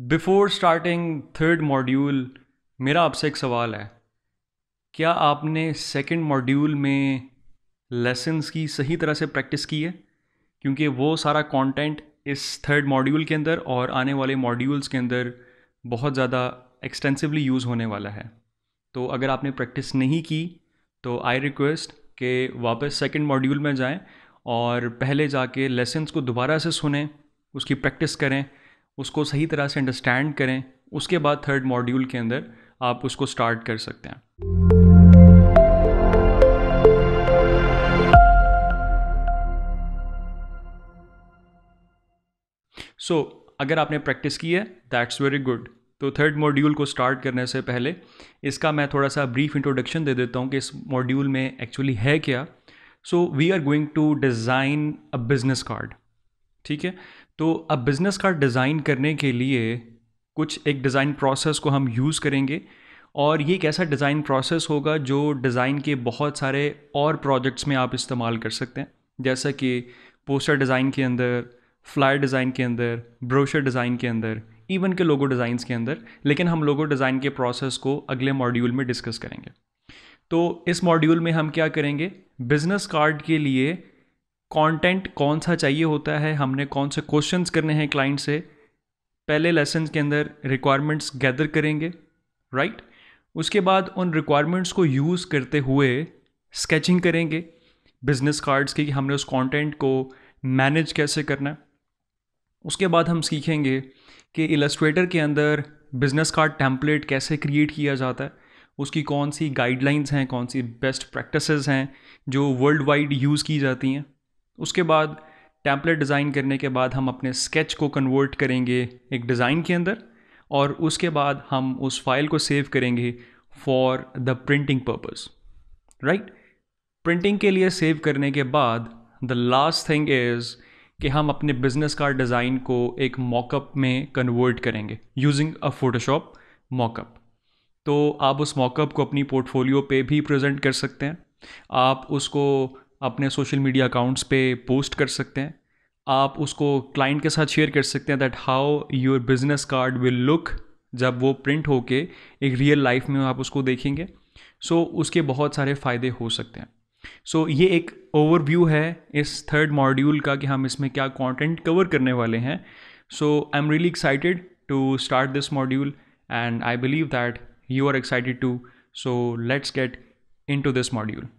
Before starting third module मेरा आपसे एक सवाल है क्या आपने सेकेंड मॉड्यूल में लेसन्स की सही तरह से प्रैक्टिस की है क्योंकि वो सारा कंटेंट इस थर्ड मॉड्यूल के अंदर और आने वाले मॉड्यूल्स के अंदर बहुत ज़्यादा एक्सटेंसिवली यूज़ होने वाला है तो अगर आपने प्रैक्टिस नहीं की तो आई रिक्वेस्ट कि वापस सेकेंड मॉड्यूल में जाएं और पहले जाके लेसन्स को दोबारा से सुने उसकी प्रैक्टिस करें उसको सही तरह से अंडरस्टैंड करें उसके बाद थर्ड मॉड्यूल के अंदर आप उसको स्टार्ट कर सकते हैं सो so, अगर आपने प्रैक्टिस की है दैट्स वेरी गुड तो थर्ड मॉड्यूल को स्टार्ट करने से पहले इसका मैं थोड़ा सा ब्रीफ इंट्रोडक्शन दे देता हूँ कि इस मॉड्यूल में एक्चुअली है क्या so we are going to design a business card ठीक है तो अब बिज़नेस कार्ड डिज़ाइन करने के लिए कुछ एक डिज़ाइन प्रोसेस को हम यूज़ करेंगे और ये एक ऐसा डिज़ाइन प्रोसेस होगा जो डिज़ाइन के बहुत सारे और प्रोजेक्ट्स में आप इस्तेमाल कर सकते हैं जैसा कि पोस्टर डिज़ाइन के अंदर फ्लायर डिज़ाइन के अंदर ब्रोशर डिज़ाइन के अंदर इवन के लोगो डिज़ाइंस के अंदर लेकिन हम लोगो डिज़ाइन के प्रोसेस को अगले मॉड्यूल में डिस्कस करेंगे तो इस मॉड्यूल में हम क्या करेंगे बिज़नेस कार्ड के लिए कंटेंट कौन सा चाहिए होता है हमने कौन से क्वेश्चंस करने हैं क्लाइंट से पहले लेसन के अंदर रिक्वायरमेंट्स गैदर करेंगे राइट right? उसके बाद उन रिक्वायरमेंट्स को यूज़ करते हुए स्केचिंग करेंगे बिजनेस कार्ड्स की कि हमने उस कंटेंट को मैनेज कैसे करना है उसके बाद हम सीखेंगे कि इलस्ट्रेटर के अंदर बिजनेस कार्ड टेम्पलेट कैसे क्रिएट किया जाता है उसकी कौन सी गाइडलाइंस हैं कौन सी बेस्ट प्रैक्टिसेस हैं जो वर्ल्ड वाइड यूज़ की जाती हैं उसके बाद टैम्पलेट डिज़ाइन करने के बाद हम अपने स्केच को कन्वर्ट करेंगे एक डिज़ाइन के अंदर और उसके बाद हम उस फाइल को सेव करेंगे for the printing purpose right printing के लिए सेव करने के बाद द लास्ट थिंग इज़ कि हम अपने बिजनेस कार्ड डिज़ाइन को एक मॉकअप में कन्वर्ट करेंगे यूजिंग अ फोटोशॉप मॉकअप तो आप उस मॉकअप को अपनी पोर्टफोलियो पे भी प्रेजेंट कर सकते हैं आप उसको अपने सोशल मीडिया अकाउंट्स पे पोस्ट कर सकते हैं आप उसको क्लाइंट के साथ शेयर कर सकते हैं that how your business card will look जब वो प्रिंट होके एक रियल लाइफ में आप उसको देखेंगे सो so, उसके बहुत सारे फ़ायदे हो सकते हैं सो so, ये एक ओवरव्यू है इस थर्ड मॉड्यूल का कि हम इसमें क्या कंटेंट कवर करने वाले हैं so I am really excited to start this module and I believe that you are excited too so let's get into this module